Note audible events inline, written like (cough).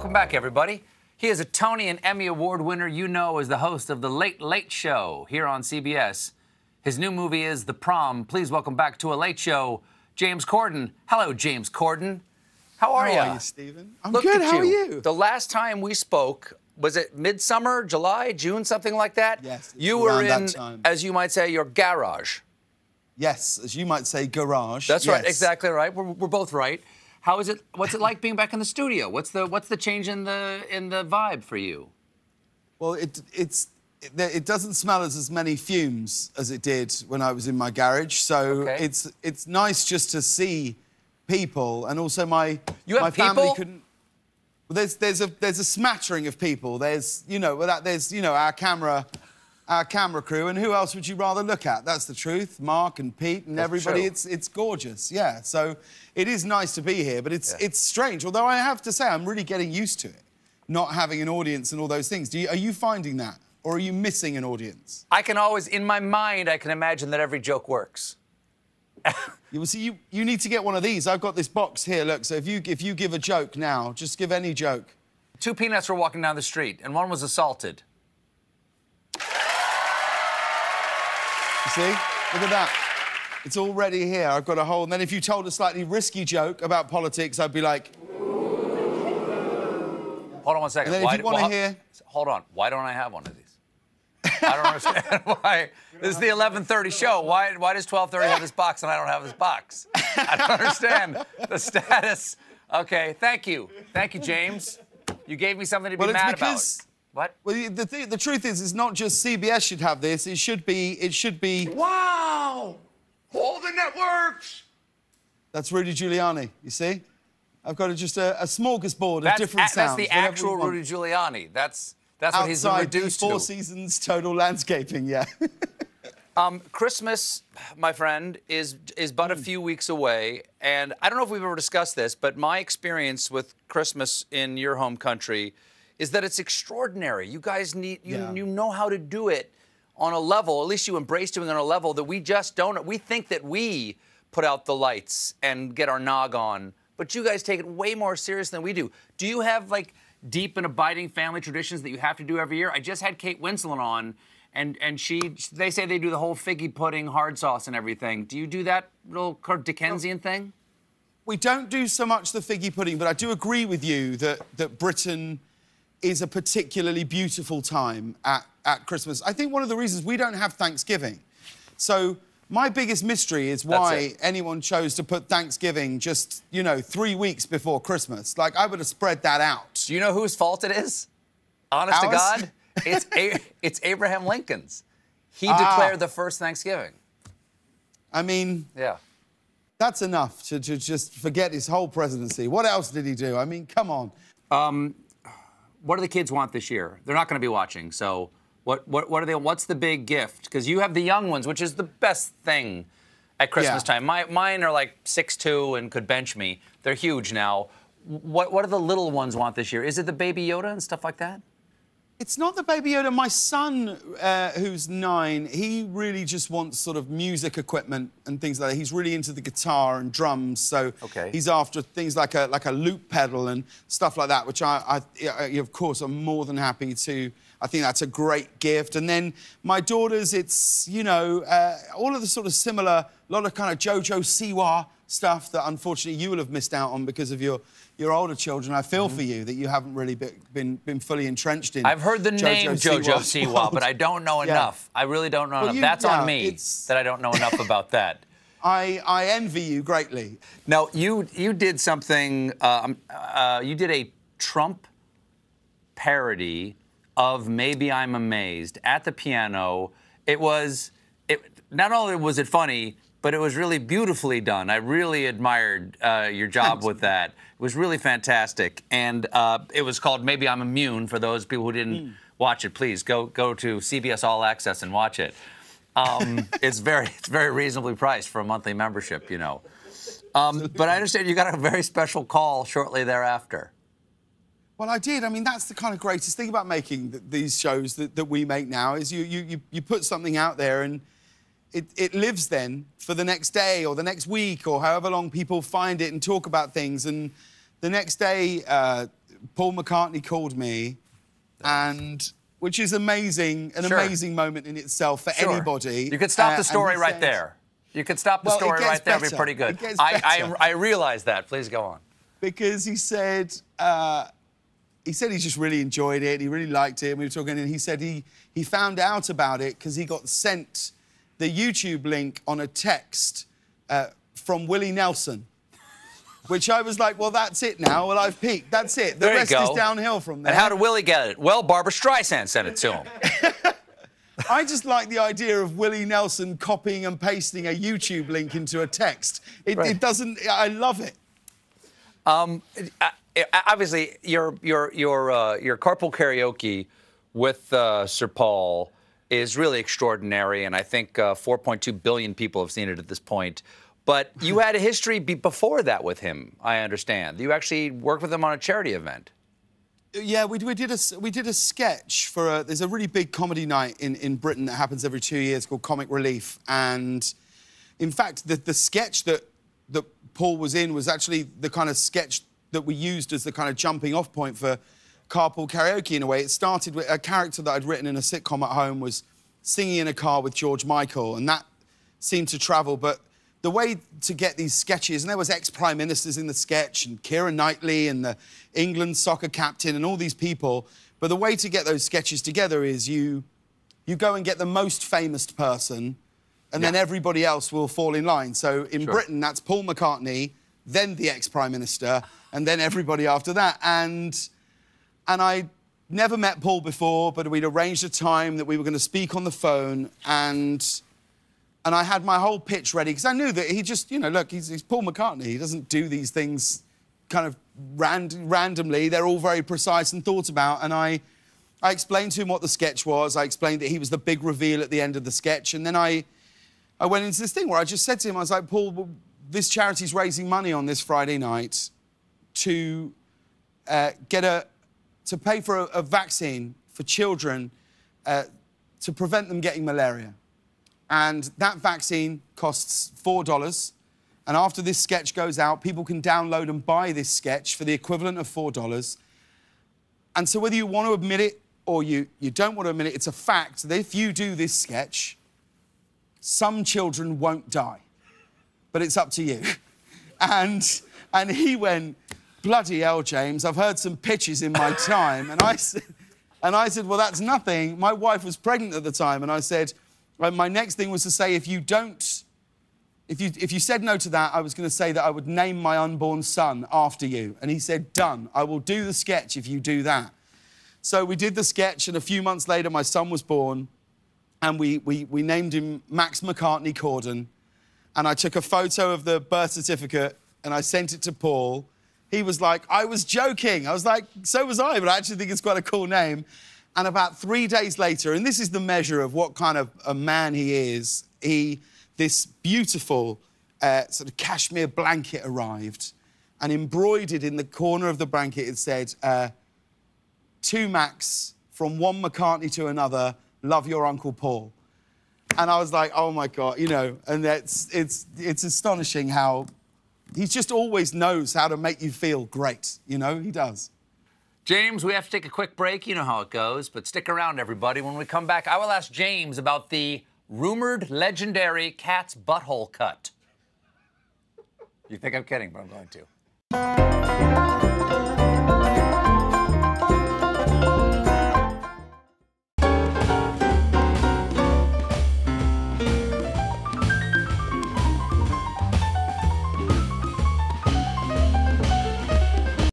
Welcome back, everybody. He is a Tony and Emmy Award winner you know as the host of The Late Late Show here on CBS. His new movie is The Prom. Please welcome back to a late show, James Corden. Hello, James Corden. How are you? How are you, Stephen? I'm good. How you. are you? The last time we spoke, was it midsummer, July, June, something like that? Yes. You were in, as you might say, your garage. Yes, as you might say, garage. That's yes. right, exactly right. We're, we're both right. How is it? What's it like being back in the studio? What's the what's the change in the in the vibe for you? Well, it it's it, doesn't smell as as many fumes as it did when I was in my garage. So okay. it's it's nice just to see people, and also my you my family couldn't. Well, there's there's a there's a smattering of people. There's you know that there's you know our camera our camera crew, and who else would you rather look at? That's the truth. Mark and Pete and That's everybody. It's it's gorgeous. Yeah. So it is nice to be here, but it's yeah. it's strange. Although I have to say, I'm really getting used to it, not having an audience and all those things. You, are you finding that, or are you missing an audience? I can always, in my mind, I can imagine that every joke works. (laughs) you see, you you need to get one of these. I've got this box here. Look. So if you if you give a joke now, just give any joke. Two peanuts were walking down the street, and one was assaulted. You see? Look at that. It's already here. I've got a hole. And then if you told a slightly risky joke about politics, I'd be like... Hold on one second. And then Why you want to well, hear... Hold on. Why don't I have one of these? I don't understand (laughs) why. This is the 11:30 show. Why? Why does 12:30 have this box and I don't have this box? I don't understand the status. Okay, thank you, thank you, James. You gave me something to be well, mad about. What? Well, the, th the truth is, it's not just CBS should have this. It should be. It should be. Wow! All the networks. That's Rudy Giuliani. You see, I've got a, just a, a smorgasbord that's of different a, sounds. That's the actual Rudy Giuliani. That's that's Outside what he's reduced four to. Four seasons total landscaping. Yeah. (laughs) um, Christmas, my friend, is is but a hmm. few weeks away, and I don't know if we've ever discussed this, but my experience with Christmas in your home country is that it's extraordinary. You guys need you, yeah. you know how to do it on a level. At least you embrace doing it on a level that we just don't. We think that we put out the lights and get our nog on, but you guys take it way more serious than we do. Do you have like deep and abiding family traditions that you have to do every year? I just had Kate Winslet on and and she they say they do the whole figgy pudding, hard sauce, and everything. Do you do that little Dickensian oh. thing? We don't do so much the figgy pudding, but I do agree with you that that Britain is a particularly beautiful time at, at Christmas. I think one of the reasons we don't have Thanksgiving. So my biggest mystery is why anyone chose to put Thanksgiving just, you know, three weeks before Christmas. Like, I would have spread that out. Do you know whose fault it is? Honest Ours? to God, it's, a (laughs) it's Abraham Lincoln's. He ah. declared the first Thanksgiving. I mean... Yeah that's enough to, to, just forget his whole presidency. What else did he do? I mean, come on. Um, what do the kids want this year? They're not going to be watching. So what, what, what are they? What's the big gift? Because you have the young ones, which is the best thing at Christmas yeah. time. My, mine are like six two and could bench me. They're huge now. What, what do the little ones want this year? Is it the baby Yoda and stuff like that? It's not the Baby Yoda. My son, uh, who's nine, he really just wants sort of music equipment and things like that. He's really into the guitar and drums, so okay. he's after things like a like a loop pedal and stuff like that, which I, I, of course, I'm more than happy to. I think that's a great gift. And then my daughters, it's you know uh, all of the sort of similar, a lot of kind of JoJo Siwa stuff that unfortunately you will have missed out on because of your, your older children. I feel mm -hmm. for you that you haven't really be, been, been fully entrenched in. I've heard the Jojo name Jojo Siwa, but I don't know (laughs) yeah. enough. I really don't know well, enough. You, That's yeah, on me it's... that I don't know enough about that. (laughs) I, I envy you greatly. Now, you, you did something, uh, um, uh, you did a Trump parody of Maybe I'm Amazed at the piano. It was, it, not only was it funny, but it was really beautifully done. I really admired uh, your job with that. It was really fantastic, and uh, it was called Maybe I'm Immune. For those people who didn't mm. watch it, please go go to CBS All Access and watch it. Um, (laughs) it's very it's very reasonably priced for a monthly membership, you know. Um, but I understand you got a very special call shortly thereafter. Well, I did. I mean, that's the kind of greatest thing about making th these shows that, that we make now is you, you you you put something out there and it, it lives then for the next day or the next week or however long people find it and talk about things. And the next day, uh, Paul McCartney called me, and which is amazing, an sure. amazing moment in itself for sure. anybody. You could stop uh, the story right said, there. You could stop the well, story right better. there. It'd be pretty good. I, I, I realize that. Please go on. Because he said. Uh, he said he just really enjoyed it. He really liked it. We were talking, and he said he he found out about it because he got sent the YouTube link on a text uh, from Willie Nelson, which I was like, well, that's it now. Well, I've peaked. That's it. The rest is downhill from there. And how did Willie get it? Well, Barbara Streisand sent it to him. (laughs) I just like the idea of Willie Nelson copying and pasting a YouTube link into a text. It, right. it doesn't. I love it. Um, obviously, your your your uh, your carpool karaoke with uh, Sir Paul is really extraordinary, and I think uh, 4.2 billion people have seen it at this point. But you had a history before that with him, I understand. You actually worked with him on a charity event. Yeah, we, we, did a we did a sketch for a there's a really big comedy night in in Britain that happens every two years called Comic Relief, and in fact the the sketch that that Paul was in was actually the kind of sketch that we used as the kind of jumping off point for carpool karaoke in a way. It started with a character that I'd written in a sitcom at home was singing in a car with George Michael, and that seemed to travel. But the way to get these sketches, and there was ex-prime ministers in the sketch, and Kira Knightley, and the England soccer captain, and all these people. But the way to get those sketches together is you, you go and get the most famous person, and yeah. then everybody else will fall in line. So in sure. Britain, that's Paul McCartney, then the ex-prime minister, and then everybody after that. And and I never met Paul before, but we'd arranged a time that we were going to speak on the phone, and and I had my whole pitch ready because I knew that he just, you know, look, he's, he's, Paul McCartney. He doesn't do these things kind of rand randomly. They're all very precise and thought about. And I, I explained to him what the sketch was. I explained that he was the big reveal at the end of the sketch, and then I, I went into this thing where I just said to him, I was like, Paul, this charity's raising money on this Friday night to uh, get a to pay for a, a vaccine for children uh, to prevent them getting malaria. And that vaccine costs $4. And after this sketch goes out, people can download and buy this sketch for the equivalent of $4. And so, whether you want to admit it or you, you don't want to admit it, it's a fact that if you do this sketch, some children won't die. But it's up to you. (laughs) and, and he went, bloody hell, James, I've heard some pitches in my time. and I said, and I said, well, that's nothing. My wife was pregnant at the time. And I said, well, my next thing was to say, if you don't, if you, if you said no to that, I was going to say that I would name my unborn son after you. And he said, done. I will do the sketch if you do that. So we did the sketch. And a few months later, my son was born. And we, we, we named him Max McCartney Corden. And I took a photo of the birth certificate and I sent it to Paul he was like, I was joking. I was like, so was I, but I actually think it's quite a cool name. And about three days later, and this is the measure of what kind of a man he is, he, this beautiful uh, sort of cashmere blanket arrived. And embroidered in the corner of the blanket, it said, uh, To Max, from one McCartney to another, love your Uncle Paul. And I was like, oh my God, you know, and it's it's, it's astonishing how he just always knows how to make you feel great. You know, he does. James, we have to take a quick break. You know how it goes, but stick around, everybody. When we come back, I will ask James about the rumored legendary cat's butthole cut. You think I'm kidding, but I'm going to.